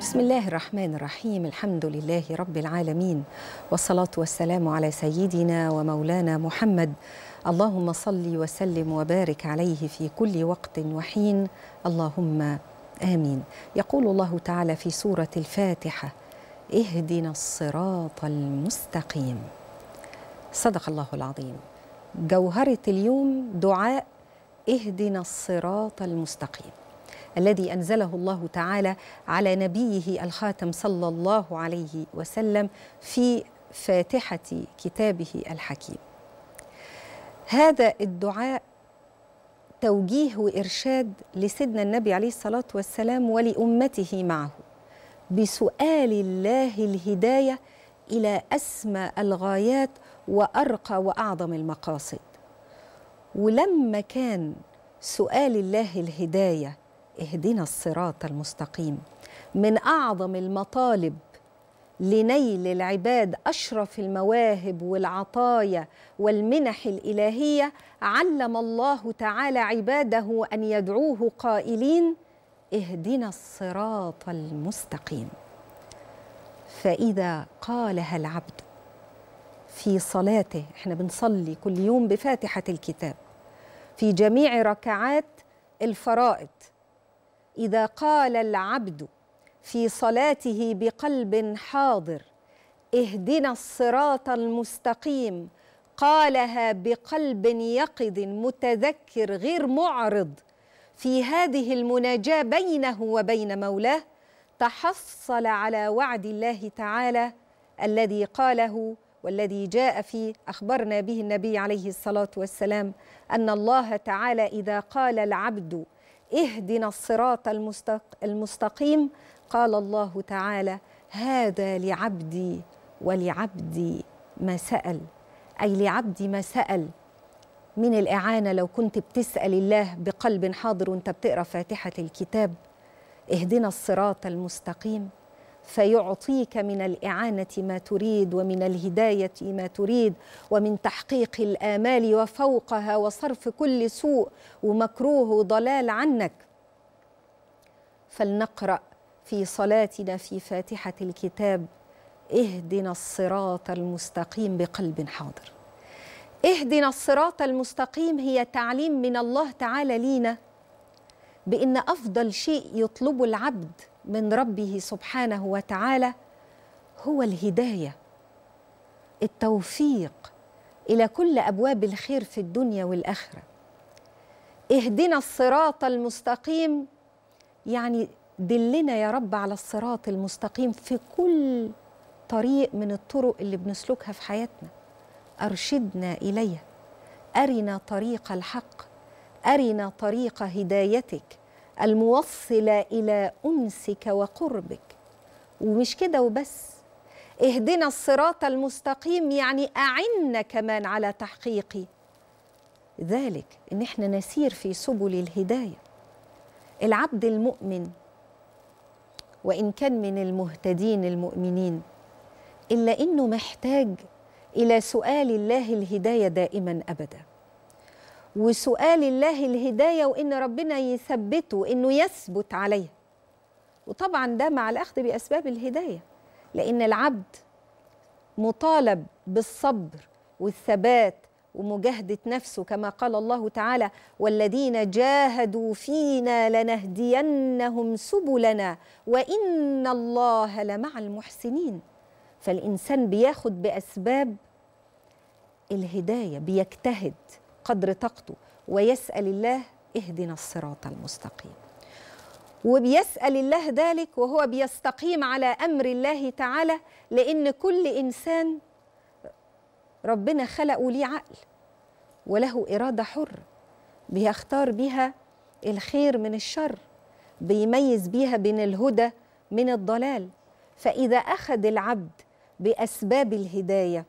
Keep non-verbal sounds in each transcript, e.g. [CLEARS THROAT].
بسم الله الرحمن الرحيم الحمد لله رب العالمين والصلاة والسلام على سيدنا ومولانا محمد اللهم صل وسلم وبارك عليه في كل وقت وحين اللهم آمين يقول الله تعالى في سورة الفاتحة اهدنا الصراط المستقيم صدق الله العظيم جوهرة اليوم دعاء اهدنا الصراط المستقيم الذي أنزله الله تعالى على نبيه الخاتم صلى الله عليه وسلم في فاتحة كتابه الحكيم هذا الدعاء توجيه وإرشاد لسيدنا النبي عليه الصلاة والسلام ولأمته معه بسؤال الله الهداية إلى أسمى الغايات وأرقى وأعظم المقاصد ولما كان سؤال الله الهدايه اهدنا الصراط المستقيم من اعظم المطالب لنيل العباد اشرف المواهب والعطايا والمنح الالهيه علم الله تعالى عباده ان يدعوه قائلين اهدنا الصراط المستقيم فاذا قالها العبد في صلاته احنا بنصلي كل يوم بفاتحه الكتاب في جميع ركعات الفرائض اذا قال العبد في صلاته بقلب حاضر اهدنا الصراط المستقيم قالها بقلب يقظ متذكر غير معرض في هذه المناجاه بينه وبين مولاه تحصل على وعد الله تعالى الذي قاله والذي جاء في اخبرنا به النبي عليه الصلاه والسلام ان الله تعالى اذا قال العبد اهدنا الصراط المستقيم قال الله تعالى هذا لعبدي ولعبدي ما سأل أي لعبدي ما سأل من الإعانة لو كنت بتسأل الله بقلب حاضر وانت بتقرأ فاتحة الكتاب اهدنا الصراط المستقيم فيعطيك من الاعانه ما تريد ومن الهدايه ما تريد ومن تحقيق الامال وفوقها وصرف كل سوء ومكروه وضلال عنك فلنقرا في صلاتنا في فاتحه الكتاب اهدنا الصراط المستقيم بقلب حاضر اهدنا الصراط المستقيم هي تعليم من الله تعالى لينا بان افضل شيء يطلبه العبد من ربه سبحانه وتعالى هو الهدايه التوفيق الى كل ابواب الخير في الدنيا والاخره اهدنا الصراط المستقيم يعني دلنا يا رب على الصراط المستقيم في كل طريق من الطرق اللي بنسلكها في حياتنا ارشدنا اليه ارنا طريق الحق ارنا طريق هدايتك الموصلة إلى أنسك وقربك ومش كده وبس اهدنا الصراط المستقيم يعني أعنا كمان على تحقيق ذلك إن احنا نسير في سبل الهداية العبد المؤمن وإن كان من المهتدين المؤمنين إلا إنه محتاج إلى سؤال الله الهداية دائما أبدا وسؤال الله الهدايه وان ربنا يثبته انه يثبت عليه وطبعا ده مع الاخذ باسباب الهدايه لان العبد مطالب بالصبر والثبات ومجاهده نفسه كما قال الله تعالى والذين جاهدوا فينا لنهدينهم سبلنا وان الله لمع المحسنين فالانسان بياخد باسباب الهدايه بيجتهد قدر طاقته ويسأل الله اهدنا الصراط المستقيم وبيسأل الله ذلك وهو بيستقيم على أمر الله تعالى لأن كل إنسان ربنا خلقه ليه عقل وله إرادة حرة بيختار بها الخير من الشر بيميز بيها بين الهدى من الضلال فإذا أخذ العبد بأسباب الهداية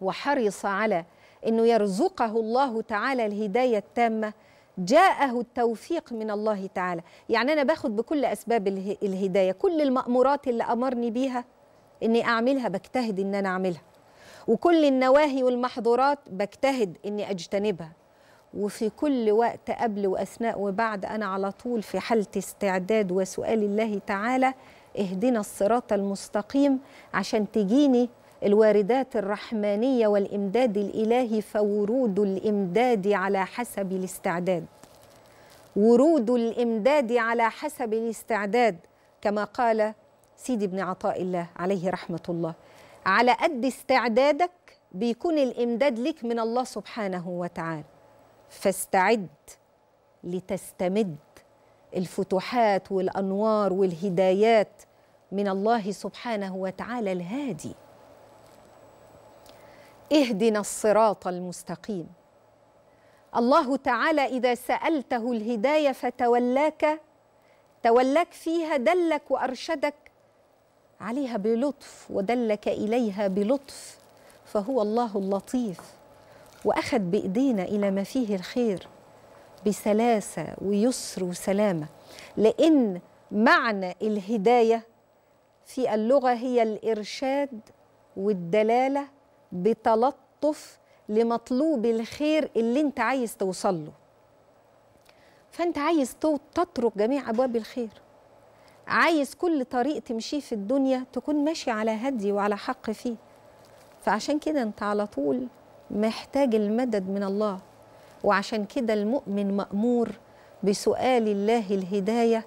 وحرص على أنه يرزقه الله تعالى الهداية التامة جاءه التوفيق من الله تعالى يعني أنا باخد بكل أسباب الهداية كل المأمورات اللي أمرني بيها أني أعملها بجتهد أن أنا أعملها وكل النواهي والمحظورات بجتهد أني أجتنبها وفي كل وقت قبل وأثناء وبعد أنا على طول في حالة استعداد وسؤال الله تعالى اهدنا الصراط المستقيم عشان تجيني الواردات الرحمانية والإمداد الإلهي فورود الإمداد على حسب الاستعداد ورود الإمداد على حسب الاستعداد كما قال سيدي ابن عطاء الله عليه رحمة الله على قد استعدادك بيكون الإمداد لك من الله سبحانه وتعالى فاستعد لتستمد الفتوحات والأنوار والهدايات من الله سبحانه وتعالى الهادي اهدنا الصراط المستقيم الله تعالى اذا سالته الهدايه فتولاك تولاك فيها دلك وارشدك عليها بلطف ودلك اليها بلطف فهو الله اللطيف واخذ بايدينا الى ما فيه الخير بسلاسه ويسر وسلامه لان معنى الهدايه في اللغه هي الارشاد والدلاله بتلطف لمطلوب الخير اللي انت عايز توصل له فانت عايز تترك جميع ابواب الخير عايز كل طريق تمشيه في الدنيا تكون ماشي على هدي وعلى حق فيه فعشان كده انت على طول محتاج المدد من الله وعشان كده المؤمن مأمور بسؤال الله الهداية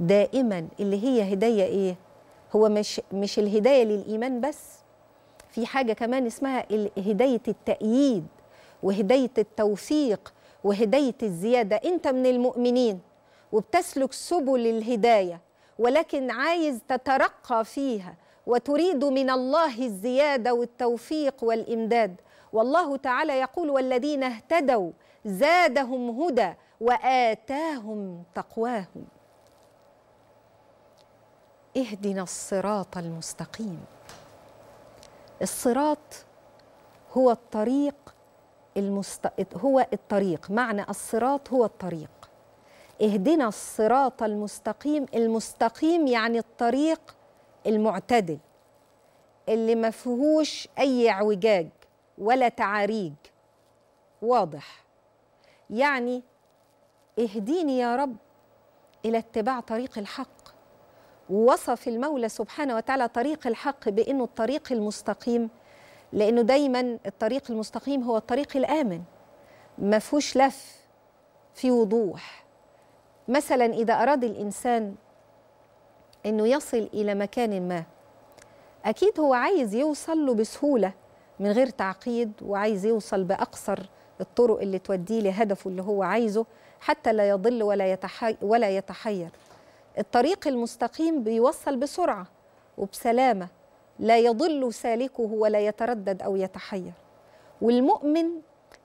دائما اللي هي هداية ايه هو مش, مش الهداية للإيمان بس في حاجه كمان اسمها هدايه التأييد وهدايه التوفيق وهدايه الزياده انت من المؤمنين وبتسلك سبل الهدايه ولكن عايز تترقى فيها وتريد من الله الزياده والتوفيق والامداد والله تعالى يقول والذين اهتدوا زادهم هدى واتاهم تقواهم اهدنا الصراط المستقيم الصراط هو الطريق المست... هو الطريق معنى الصراط هو الطريق اهدنا الصراط المستقيم المستقيم يعني الطريق المعتدل اللي ما فيهوش اي اعوجاج ولا تعاريج واضح يعني اهديني يا رب الى اتباع طريق الحق ووصف المولى سبحانه وتعالى طريق الحق بأنه الطريق المستقيم لأنه دايما الطريق المستقيم هو الطريق الآمن ما فيهوش لف في وضوح مثلا إذا أراد الإنسان أنه يصل إلى مكان ما أكيد هو عايز يوصل له بسهولة من غير تعقيد وعايز يوصل بأقصر الطرق اللي توديه لهدفه اللي هو عايزه حتى لا يضل ولا, ولا يتحير الطريق المستقيم بيوصل بسرعة وبسلامة لا يضل سالكه ولا يتردد أو يتحير والمؤمن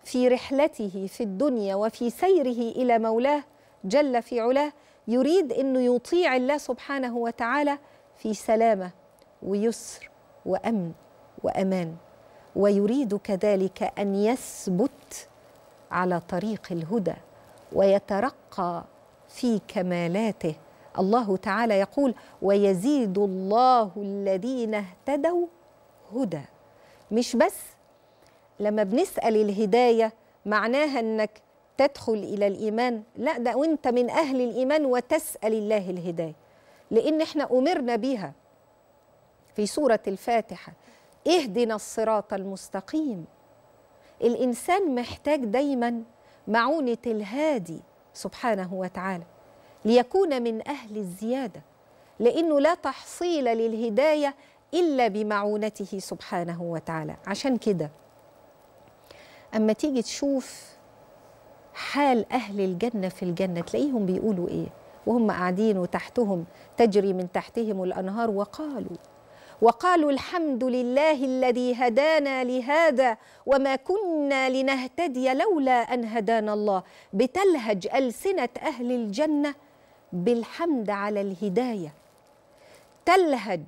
في رحلته في الدنيا وفي سيره إلى مولاه جل في علاه يريد أنه يطيع الله سبحانه وتعالى في سلامة ويسر وأمن وأمان ويريد كذلك أن يثبت على طريق الهدى ويترقى في كمالاته الله تعالى يقول ويزيد الله الذين اهتدوا هدى مش بس لما بنسأل الهداية معناها أنك تدخل إلى الإيمان لا ده وانت من أهل الإيمان وتسأل الله الهداية لأن احنا أمرنا بيها في سورة الفاتحة اهدنا الصراط المستقيم الإنسان محتاج دايما معونة الهادي سبحانه وتعالى ليكون من أهل الزيادة لأنه لا تحصيل للهداية إلا بمعونته سبحانه وتعالى عشان كده أما تيجي تشوف حال أهل الجنة في الجنة تلاقيهم بيقولوا إيه وهم قاعدين وتحتهم تجري من تحتهم الأنهار وقالوا وقالوا الحمد لله الذي هدانا لهذا وما كنا لنهتدي لولا أن هدانا الله بتلهج ألسنة أهل الجنة بالحمد على الهدايه تلهج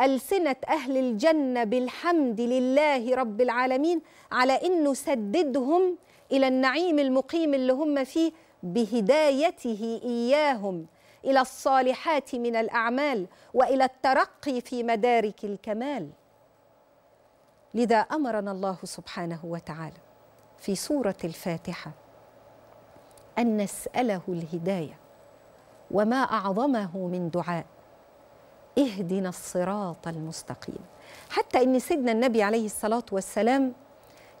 ألسنة أهل الجنة بالحمد لله رب العالمين على إنه سددهم إلى النعيم المقيم اللي هم فيه بهدايته إياهم إلى الصالحات من الأعمال وإلى الترقي في مدارك الكمال لذا أمرنا الله سبحانه وتعالى في سورة الفاتحة أن نسأله الهداية وما أعظمه من دعاء اهدنا الصراط المستقيم حتى ان سيدنا النبي عليه الصلاه والسلام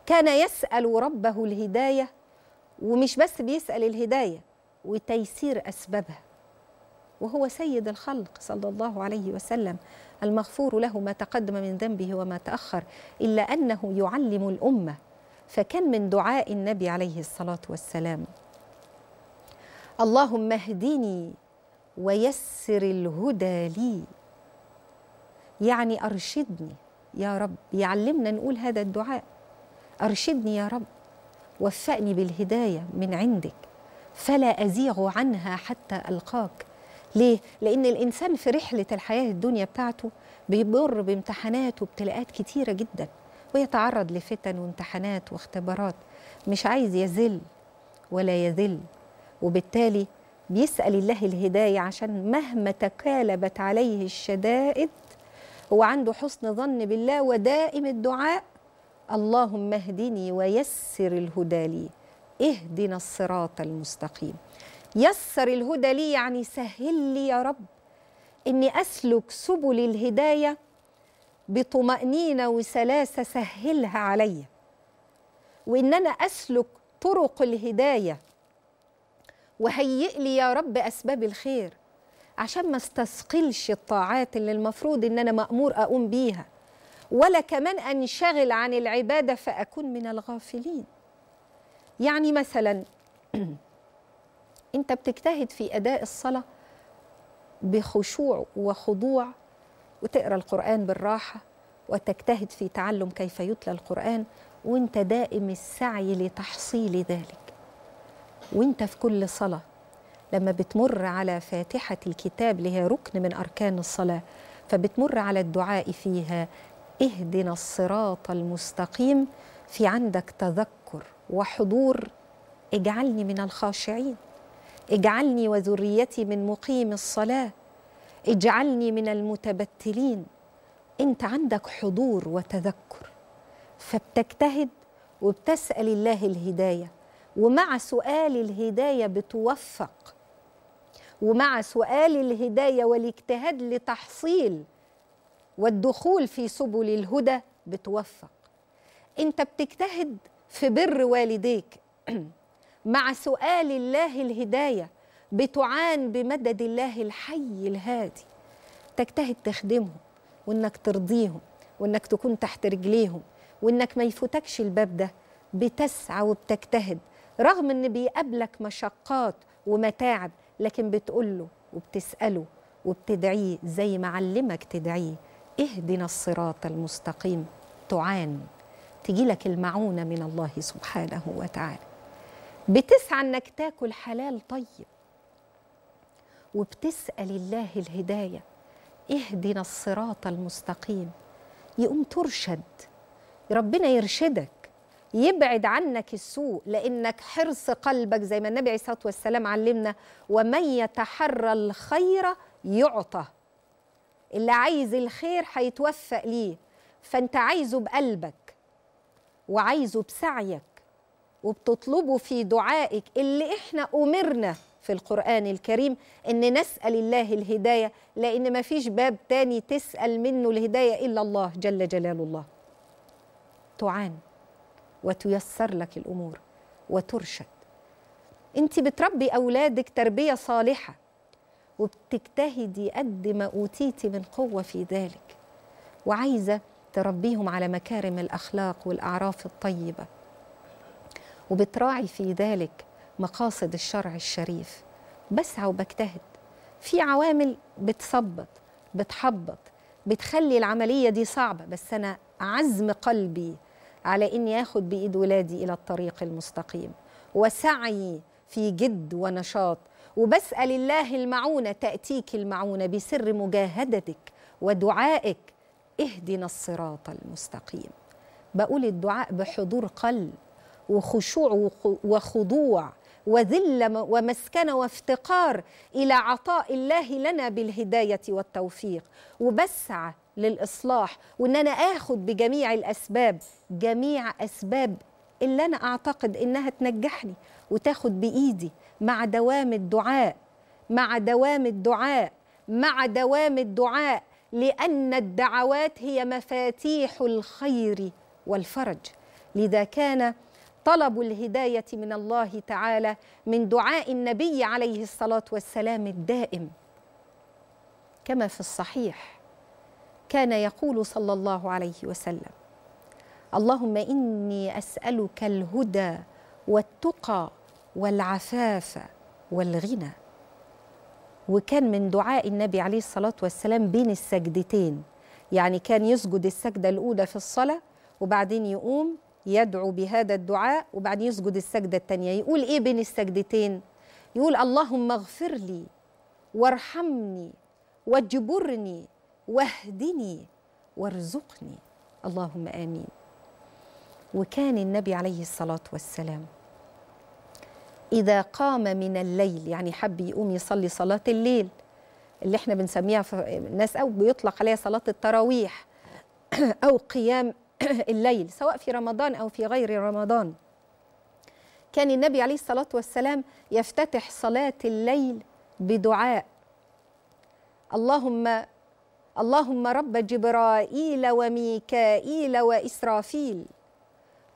كان يسال ربه الهدايه ومش بس بيسال الهدايه وتيسير اسبابها وهو سيد الخلق صلى الله عليه وسلم المغفور له ما تقدم من ذنبه وما تاخر الا انه يعلم الامه فكان من دعاء النبي عليه الصلاه والسلام اللهم اهدني ويسر الهدى لي يعني ارشدني يا رب يعلمنا نقول هذا الدعاء ارشدني يا رب وفقني بالهدايه من عندك فلا ازيغ عنها حتى القاك ليه لان الانسان في رحله الحياه الدنيا بتاعته بيمر بامتحانات وابتلاءات كتيره جدا ويتعرض لفتن وامتحانات واختبارات مش عايز يذل ولا يذل وبالتالي بيسأل الله الهداية عشان مهما تكالبت عليه الشدائد هو عنده حسن ظن بالله ودائم الدعاء اللهم اهدني ويسر الهدى لي اهدنا الصراط المستقيم يسر الهدى لي يعني سهل لي يا رب اني اسلك سبل الهدايه بطمانينه وسلاسه سهلها عليا وان انا اسلك طرق الهدايه وهيئ لي يا رب أسباب الخير عشان ما استثقلش الطاعات اللي المفروض إن أنا مأمور أقوم بيها ولا كمان أنشغل عن العبادة فأكون من الغافلين يعني مثلا [CLEARS THROAT] أنت بتجتهد في أداء الصلاة بخشوع وخضوع وتقرأ القرآن بالراحة وتجتهد في تعلم كيف يتلى القرآن وانت دائم السعي لتحصيل ذلك وانت في كل صلاة لما بتمر على فاتحة الكتاب اللي هي ركن من أركان الصلاة فبتمر على الدعاء فيها اهدنا الصراط المستقيم في عندك تذكر وحضور اجعلني من الخاشعين اجعلني وذريتي من مقيم الصلاة اجعلني من المتبتلين انت عندك حضور وتذكر فبتجتهد وبتسأل الله الهدايه ومع سؤال الهدايه بتوفق ومع سؤال الهدايه والاجتهاد لتحصيل والدخول في سبل الهدى بتوفق انت بتجتهد في بر والديك [CLEARS THROAT] مع سؤال الله الهدايه بتعان بمدد الله الحي الهادي تجتهد تخدمهم وانك ترضيهم وانك تكون تحت رجليهم وانك ما يفوتكش الباب ده بتسعى وبتجتهد رغم ان بيقابلك مشقات ومتاعب لكن بتقوله وبتساله وبتدعيه زي ما علمك تدعيه اهدنا الصراط المستقيم تعان تجيلك المعونه من الله سبحانه وتعالى بتسعى انك تاكل حلال طيب وبتسال الله الهدايه اهدنا الصراط المستقيم يقوم ترشد ربنا يرشدك يبعد عنك السوء لانك حرص قلبك زي ما النبي عليه الصلاه والسلام علمنا ومن يتحرى الخير يعطى اللي عايز الخير هيتوفق ليه فانت عايزه بقلبك وعايزه بسعيك وبتطلبه في دعائك اللي احنا امرنا في القرآن الكريم أن نسأل الله الهداية لأن ما فيش باب تاني تسأل منه الهداية إلا الله جل جلال الله تعان وتيسر لك الامور وترشد انت بتربي اولادك تربيه صالحه وبتجتهدي قد ما اوتيتي من قوه في ذلك وعايزه تربيهم على مكارم الاخلاق والاعراف الطيبه وبتراعي في ذلك مقاصد الشرع الشريف بسعى وبجتهد في عوامل بتثبط بتحبط بتخلي العمليه دي صعبه بس انا عزم قلبي على اني اخد بايد ولادي الى الطريق المستقيم وسعي في جد ونشاط وبسال الله المعونه تاتيك المعونه بسر مجاهدتك ودعائك اهدنا الصراط المستقيم بقول الدعاء بحضور قلب وخشوع وخضوع وذله ومسكنه وافتقار الى عطاء الله لنا بالهدايه والتوفيق وبسعى للاصلاح وان انا اخد بجميع الاسباب جميع اسباب اللي انا اعتقد انها تنجحني وتاخد بايدي مع دوام الدعاء مع دوام الدعاء مع دوام الدعاء لان الدعوات هي مفاتيح الخير والفرج لذا كان طلب الهدايه من الله تعالى من دعاء النبي عليه الصلاه والسلام الدائم كما في الصحيح كان يقول صلى الله عليه وسلم اللهم اني اسالك الهدى والتقى والعفاف والغنى وكان من دعاء النبي عليه الصلاه والسلام بين السجدتين يعني كان يسجد السجده الاولى في الصلاه وبعدين يقوم يدعو بهذا الدعاء وبعدين يسجد السجده الثانيه يقول ايه بين السجدتين يقول اللهم اغفر لي وارحمني واجبرني واهدني وارزقني اللهم امين وكان النبي عليه الصلاه والسلام اذا قام من الليل يعني حب يقوم يصلي صلاه الليل اللي احنا بنسميها الناس او بيطلق عليها صلاه التراويح [CLEARS THROAT] او قيام [CLEARS THROAT] الليل سواء في رمضان او في غير رمضان كان النبي عليه الصلاه والسلام يفتتح صلاه الليل بدعاء اللهم اللهم رب جبرائيل وميكائيل واسرافيل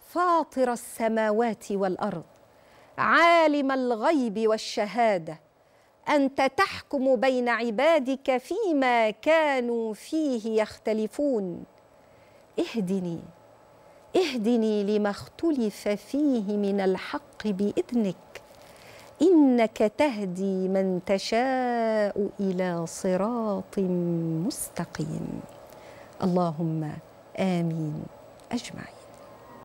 فاطر السماوات والارض عالم الغيب والشهاده انت تحكم بين عبادك فيما كانوا فيه يختلفون اهدني اهدني لما اختلف فيه من الحق باذنك إنك تهدي من تشاء إلى صراط مستقيم اللهم آمين أجمعين